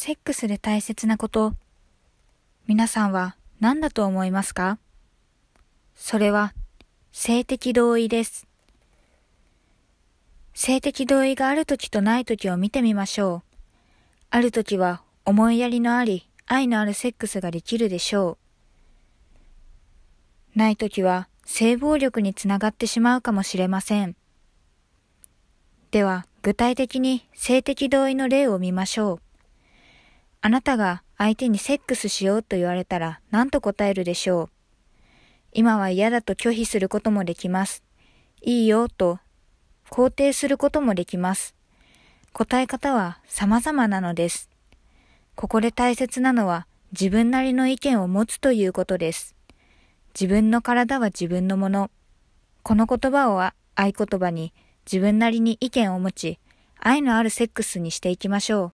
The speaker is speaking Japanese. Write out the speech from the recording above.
セックスで大切なこと、皆さんは何だと思いますかそれは、性的同意です。性的同意がある時とない時を見てみましょう。ある時は思いやりのあり、愛のあるセックスができるでしょう。ない時は性暴力につながってしまうかもしれません。では、具体的に性的同意の例を見ましょう。あなたが相手にセックスしようと言われたら何と答えるでしょう。今は嫌だと拒否することもできます。いいよと肯定することもできます。答え方は様々なのです。ここで大切なのは自分なりの意見を持つということです。自分の体は自分のもの。この言葉を合言葉に自分なりに意見を持ち、愛のあるセックスにしていきましょう。